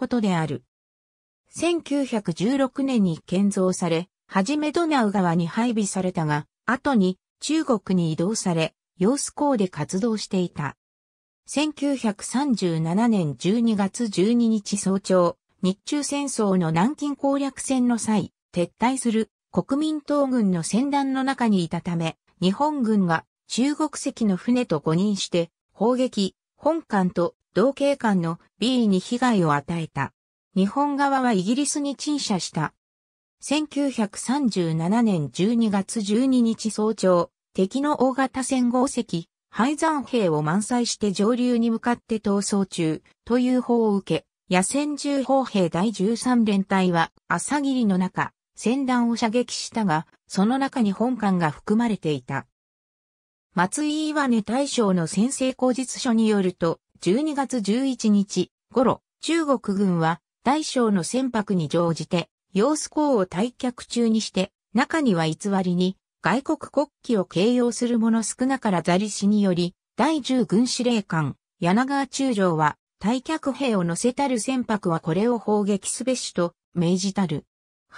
ことである。1916年に建造され、はじめドナウ川に配備されたが、後に中国に移動され、揚子港で活動していた。1937年12月12日早朝、日中戦争の南京攻略戦の際、撤退する国民党軍の戦団の中にいたため、日本軍が中国籍の船と誤認して、砲撃、本艦と同警官の B に被害を与えた。日本側はイギリスに陳謝した。1937年12月12日早朝、敵の大型戦5石、廃山兵を満載して上流に向かって逃走中、という報を受け、野戦銃砲兵第13連隊は朝霧の中、戦団を射撃したが、その中に本艦が含まれていた。松井岩根大将の先制口述書によると、12月11日頃、中国軍は大小の船舶に乗じて、揚子港を退却中にして、中には偽りに外国国旗を形容する者少なからざりしにより、第10軍司令官、柳川中将は、退却兵を乗せたる船舶はこれを砲撃すべしと命じたる。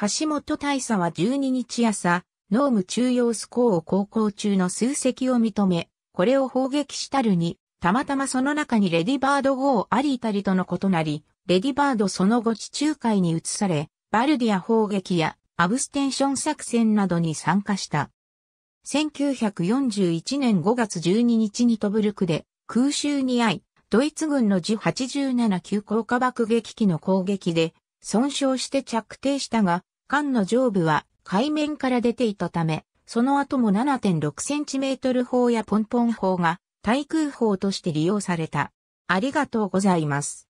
橋本大佐は12日朝、農務中洋ス港を航行中の数隻を認め、これを砲撃したるに、たまたまその中にレディバード号ありいたりとの異なり、レディバードその後地中海に移され、バルディア砲撃やアブステンション作戦などに参加した。1941年5月12日にトブルクで空襲に遭い、ドイツ軍の G87 急降下爆撃機の攻撃で損傷して着底したが、艦の上部は海面から出ていたため、その後も 7.6cm 砲やポンポン砲が対空砲として利用された。ありがとうございます。